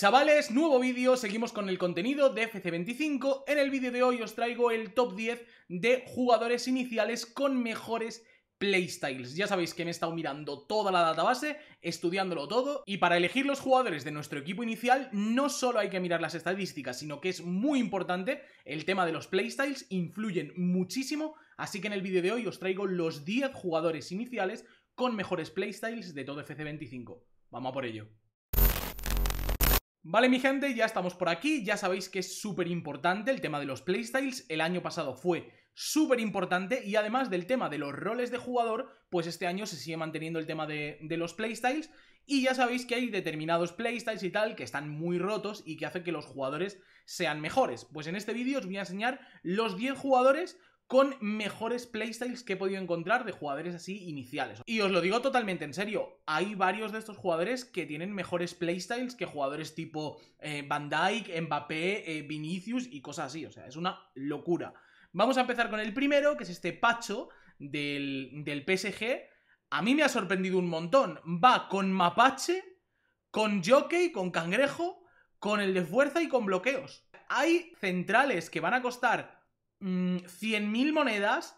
Chavales, nuevo vídeo, seguimos con el contenido de FC25. En el vídeo de hoy os traigo el top 10 de jugadores iniciales con mejores playstyles. Ya sabéis que me he estado mirando toda la database, estudiándolo todo, y para elegir los jugadores de nuestro equipo inicial no solo hay que mirar las estadísticas, sino que es muy importante, el tema de los playstyles influyen muchísimo, así que en el vídeo de hoy os traigo los 10 jugadores iniciales con mejores playstyles de todo FC25. Vamos a por ello. Vale mi gente, ya estamos por aquí, ya sabéis que es súper importante el tema de los playstyles, el año pasado fue súper importante y además del tema de los roles de jugador, pues este año se sigue manteniendo el tema de, los playstyles y ya sabéis que hay determinados playstyles y tal que están muy rotos y que hacen que los jugadores sean mejores. Pues en este vídeo os voy a enseñar los 10 jugadores con mejores playstyles que he podido encontrar de jugadores así iniciales. Y os lo digo totalmente en serio, hay varios de estos jugadores que tienen mejores playstyles que jugadores tipo eh, Van Dyke, Mbappé, eh, Vinicius y cosas así, o sea, es una locura. Vamos a empezar con el primero, que es este Pacho del, del PSG. A mí me ha sorprendido un montón. Va con Mapache, con Jockey, con Cangrejo, con el de fuerza y con bloqueos. Hay centrales que van a costar 100.000 mm, monedas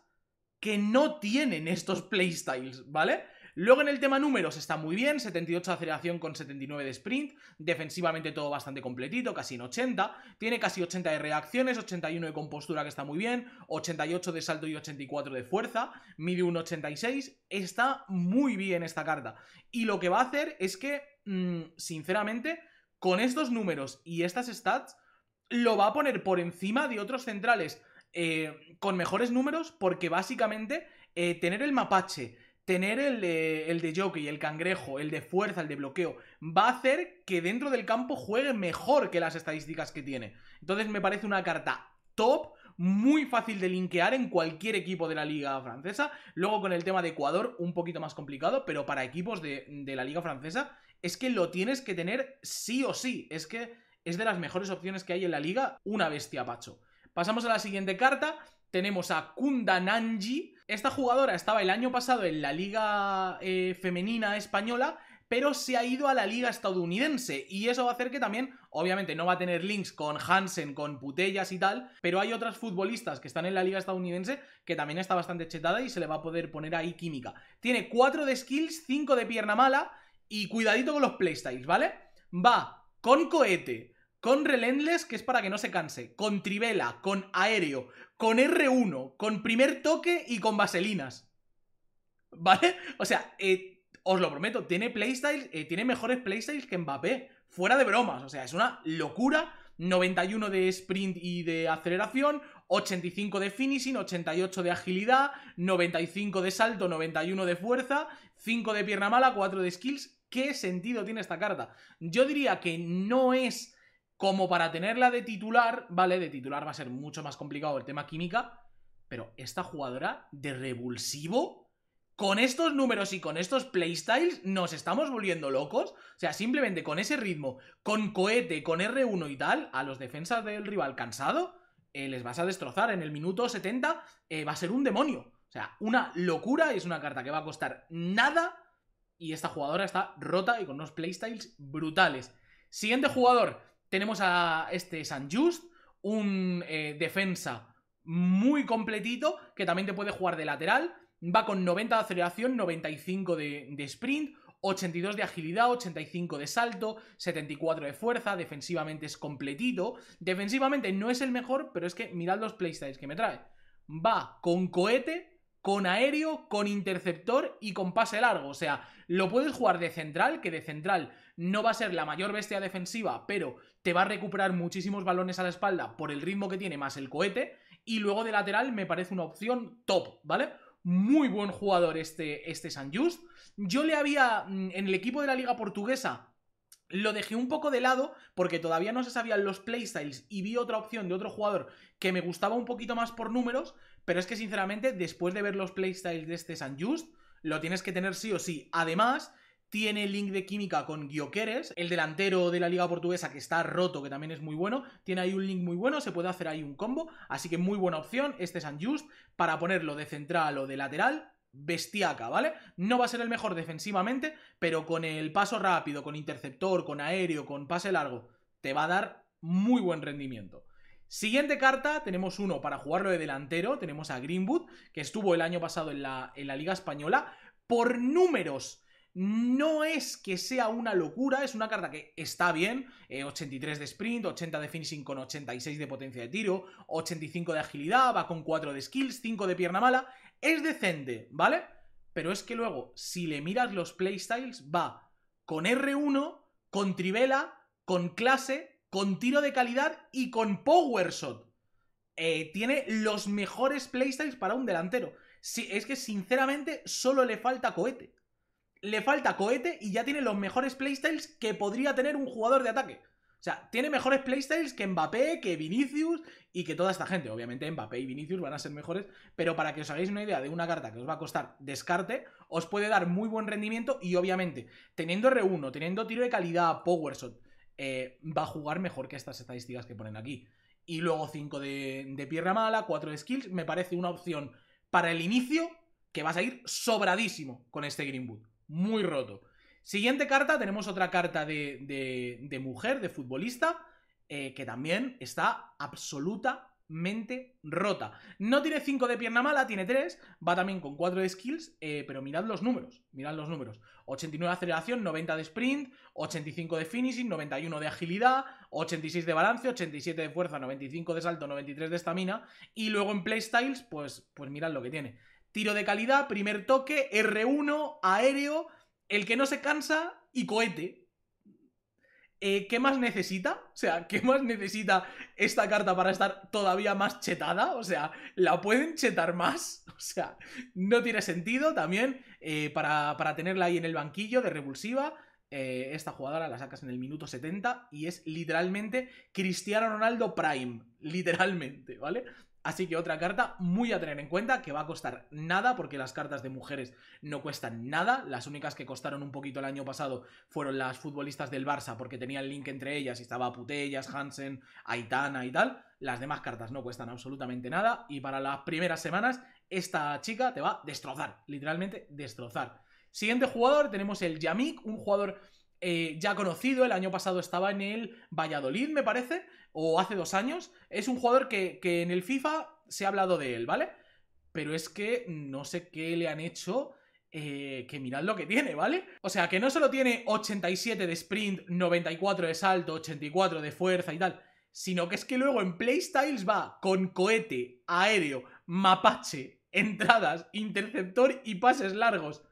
que no tienen estos playstyles, ¿vale? Luego en el tema números está muy bien, 78 de aceleración con 79 de sprint, defensivamente todo bastante completito, casi en 80, tiene casi 80 de reacciones, 81 de compostura que está muy bien, 88 de salto y 84 de fuerza, mide un 86, está muy bien esta carta. Y lo que va a hacer es que, mm, sinceramente, con estos números y estas stats, lo va a poner por encima de otros centrales eh, con mejores números porque básicamente eh, tener el mapache, tener el, eh, el de jockey, el cangrejo, el de fuerza, el de bloqueo, va a hacer que dentro del campo juegue mejor que las estadísticas que tiene. Entonces me parece una carta top, muy fácil de linkear en cualquier equipo de la liga francesa. Luego con el tema de Ecuador, un poquito más complicado, pero para equipos de, de la liga francesa es que lo tienes que tener sí o sí. Es que es de las mejores opciones que hay en la liga, una bestia, Pacho. Pasamos a la siguiente carta. Tenemos a Kunda Nanji. Esta jugadora estaba el año pasado en la liga eh, femenina española, pero se ha ido a la liga estadounidense. Y eso va a hacer que también, obviamente, no va a tener links con Hansen, con Putellas y tal, pero hay otras futbolistas que están en la liga estadounidense que también está bastante chetada y se le va a poder poner ahí química. Tiene 4 de skills, 5 de pierna mala y cuidadito con los playstyles, ¿vale? Va con cohete, con Relentless, que es para que no se canse, con Trivela, con Aéreo, con R1, con Primer Toque y con Vaselinas. ¿Vale? O sea, eh, os lo prometo, tiene playstyles, eh, tiene mejores playstyles que Mbappé, fuera de bromas, o sea, es una locura. 91 de sprint y de aceleración, 85 de finishing, 88 de agilidad, 95 de salto, 91 de fuerza, 5 de pierna mala, 4 de skills. ¿Qué sentido tiene esta carta? Yo diría que no es como para tenerla de titular, ¿vale? De titular va a ser mucho más complicado el tema química, pero esta jugadora de revulsivo, con estos números y con estos playstyles, nos estamos volviendo locos. O sea, simplemente con ese ritmo, con cohete, con R1 y tal, a los defensas del rival cansado, eh, les vas a destrozar. En el minuto 70 eh, va a ser un demonio. O sea, una locura, es una carta que va a costar nada. Y esta jugadora está rota y con unos playstyles brutales. Siguiente jugador, tenemos a este San Just, un eh, defensa muy completito, que también te puede jugar de lateral. Va con 90 de aceleración, 95 de, de sprint, 82 de agilidad, 85 de salto, 74 de fuerza, defensivamente es completito. Defensivamente no es el mejor, pero es que mirad los playstyles que me trae. Va con cohete, con aéreo, con interceptor y con pase largo. O sea, lo puedes jugar de central, que de central no va a ser la mayor bestia defensiva, pero te va a recuperar muchísimos balones a la espalda por el ritmo que tiene más el cohete. Y luego de lateral me parece una opción top, ¿vale? Muy buen jugador este, este San Just. Yo le había, mm, en el equipo de la liga portuguesa, lo dejé un poco de lado porque todavía no se sabían los playstyles y vi otra opción de otro jugador que me gustaba un poquito más por números, pero es que sinceramente después de ver los playstyles de este San Just, lo tienes que tener sí o sí. Además, tiene link de química con Guioqueres, el delantero de la liga portuguesa que está roto, que también es muy bueno, tiene ahí un link muy bueno, se puede hacer ahí un combo, así que muy buena opción, este San Just, para ponerlo de central o de lateral, bestiaca, ¿vale? No va a ser el mejor defensivamente, pero con el paso rápido, con interceptor, con aéreo, con pase largo, te va a dar muy buen rendimiento. Siguiente carta, tenemos uno para jugarlo de delantero, tenemos a Greenwood, que estuvo el año pasado en la, en la Liga Española. Por números, no es que sea una locura, es una carta que está bien, 83 eh, de sprint, 80 de finishing con 86 de potencia de tiro, 85 de agilidad, va con 4 de skills, 5 de pierna mala, es decente, ¿vale? Pero es que luego, si le miras los playstyles, va con R1, con trivela, con clase, con tiro de calidad y con power shot. Eh, tiene los mejores playstyles para un delantero. es que sinceramente solo le falta cohete le falta cohete y ya tiene los mejores playstyles que podría tener un jugador de ataque. O sea, tiene mejores playstyles que Mbappé, que Vinicius y que toda esta gente. Obviamente Mbappé y Vinicius van a ser mejores, pero para que os hagáis una idea de una carta que os va a costar descarte, os puede dar muy buen rendimiento y obviamente teniendo R1, teniendo tiro de calidad, Powershot, eh, va a jugar mejor que estas estadísticas que ponen aquí. Y luego 5 de, de pierna mala, 4 de skills, me parece una opción para el inicio que vas a ir sobradísimo con este Greenwood muy roto. Siguiente carta, tenemos otra carta de, mujer, de futbolista, eh, que también está absolutamente rota. No tiene 5 de pierna mala, tiene 3, va también con 4 de skills, eh, pero mirad los números, mirad los números. 89 de aceleración, 90 de sprint, 85 de finishing, 91 de agilidad, 86 de balance, 87 de fuerza, 95 de salto, 93 de estamina, y luego en playstyles, pues, pues mirad lo que tiene tiro de calidad, primer toque, R1, aéreo, el que no se cansa y cohete. Eh, ¿Qué más necesita? O sea, ¿qué más necesita esta carta para estar todavía más chetada? O sea, ¿la pueden chetar más? O sea, no tiene sentido también eh, para, tenerla ahí en el banquillo de revulsiva. Eh, esta jugadora la sacas en el minuto 70 y es literalmente Cristiano Ronaldo Prime, literalmente, ¿vale? Así que otra carta muy a tener en cuenta que va a costar nada porque las cartas de mujeres no cuestan nada. Las únicas que costaron un poquito el año pasado fueron las futbolistas del Barça porque tenían el link entre ellas y estaba Putellas, Hansen, Aitana y tal. Las demás cartas no cuestan absolutamente nada y para las primeras semanas esta chica te va a destrozar, literalmente destrozar. Siguiente jugador tenemos el Yamik, un jugador eh, ya conocido, el año pasado estaba en el Valladolid, me parece, o hace dos años. Es un jugador que, en el FIFA se ha hablado de él, ¿vale? Pero es que no sé qué le han hecho. Eh, que mirad lo que tiene, ¿vale? O sea, que no solo tiene 87 de sprint, 94 de salto, 84 de fuerza y tal, sino que es que luego en Playstyles va con cohete, aéreo, mapache, entradas, interceptor y pases largos.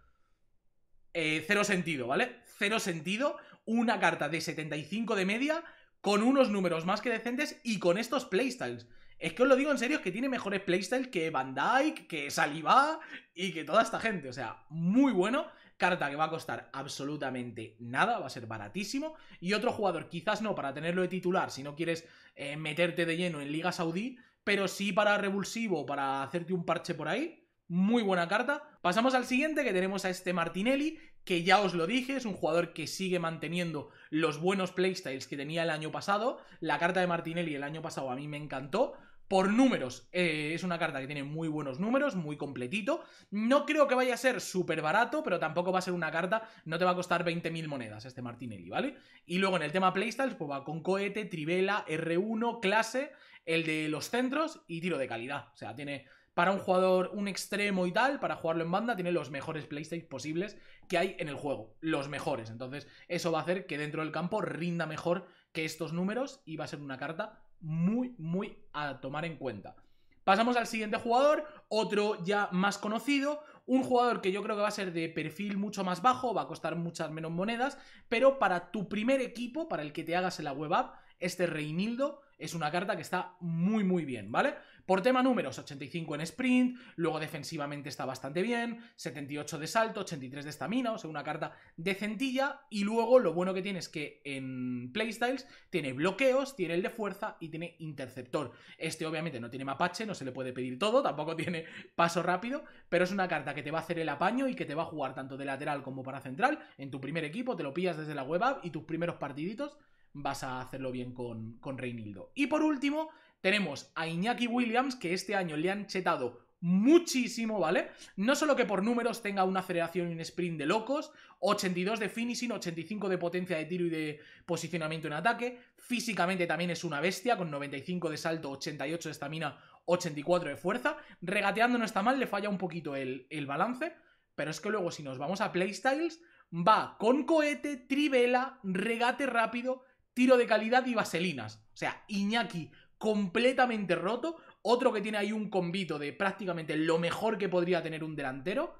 Eh, cero sentido, ¿vale? cero sentido una carta de 75 de media con unos números más que decentes y con estos playstyles. Es que os lo digo en serio, es que tiene mejores playstyles que Van Dyke, que Saliba y que toda esta gente. O sea, muy bueno. Carta que va a costar absolutamente nada, va a ser baratísimo. Y otro jugador, quizás no para tenerlo de titular, si no quieres eh, meterte de lleno en Liga Saudí, pero sí para revulsivo, para hacerte un parche por ahí. Muy buena carta. Pasamos al siguiente, que tenemos a este Martinelli, que ya os lo dije, es un jugador que sigue manteniendo los buenos playstyles que tenía el año pasado. La carta de Martinelli el año pasado a mí me encantó. Por números, eh, es una carta que tiene muy buenos números, muy completito. No creo que vaya a ser súper barato, pero tampoco va a ser una carta, no te va a costar 20.000 monedas este Martinelli, ¿vale? Y luego en el tema playstyles, pues va con cohete, trivela, R1, clase, el de los centros y tiro de calidad. O sea, tiene para un jugador, un extremo y tal, para jugarlo en banda, tiene los mejores playstays posibles que hay en el juego, los mejores. Entonces, eso va a hacer que dentro del campo rinda mejor que estos números y va a ser una carta muy, muy a tomar en cuenta. Pasamos al siguiente jugador, otro ya más conocido, un jugador que yo creo que va a ser de perfil mucho más bajo, va a costar muchas menos monedas, pero para tu primer equipo, para el que te hagas en la web app, este Reinildo es una carta que está muy, muy bien, ¿vale? Por tema números, 85 en sprint, luego defensivamente está bastante bien, 78 de salto, 83 de estamina, o sea, una carta decentilla, y luego lo bueno que tiene es que en playstyles tiene bloqueos, tiene el de fuerza y tiene interceptor. Este obviamente no tiene mapache, no se le puede pedir todo, tampoco tiene paso rápido, pero es una carta que te va a hacer el apaño y que te va a jugar tanto de lateral como para central en tu primer equipo, te lo pillas desde la web app y tus primeros partiditos vas a hacerlo bien con, con Reinildo. Y por último, tenemos a Iñaki Williams, que este año le han chetado muchísimo, ¿vale? No solo que por números tenga una aceleración y un sprint de locos, 82 de finishing, 85 de potencia de tiro y de posicionamiento en ataque, físicamente también es una bestia, con 95 de salto, 88 de estamina, 84 de fuerza, regateando no está mal, le falla un poquito el, el balance, pero es que luego si nos vamos a Playstyles, va con cohete, trivela, regate rápido, tiro de calidad y vaselinas. O sea, Iñaki completamente roto. Otro que tiene ahí un convito de prácticamente lo mejor que podría tener un delantero.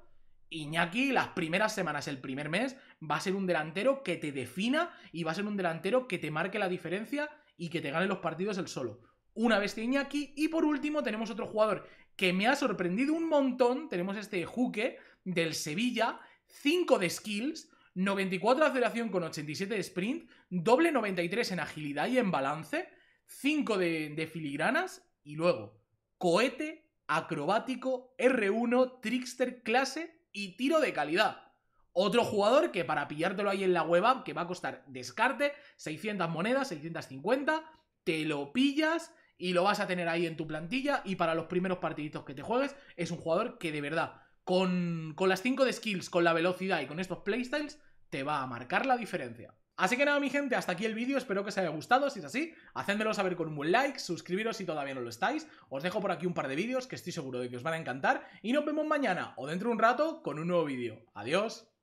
Iñaki, las primeras semanas, el primer mes, va a ser un delantero que te defina y va a ser un delantero que te marque la diferencia y que te gane los partidos el solo. Una bestia Iñaki. Y por último, tenemos otro jugador que me ha sorprendido un montón. Tenemos este Juque del Sevilla, 5 de skills. 94 de aceleración con 87 de sprint, doble 93 en agilidad y en balance, 5 de, filigranas y luego cohete, acrobático, R1, trickster, clase y tiro de calidad. Otro jugador que para pillártelo ahí en la web app, que va a costar descarte, 600 monedas, 650, te lo pillas y lo vas a tener ahí en tu plantilla y para los primeros partiditos que te juegues es un jugador que de verdad, con, con las 5 de skills, con la velocidad y con estos playstyles, te va a marcar la diferencia. Así que nada, mi gente, hasta aquí el vídeo, espero que os haya gustado, si es así, hacedmelo saber con un buen like, suscribiros si todavía no lo estáis, os dejo por aquí un par de vídeos que estoy seguro de que os van a encantar, y nos vemos mañana o dentro de un rato con un nuevo vídeo. Adiós.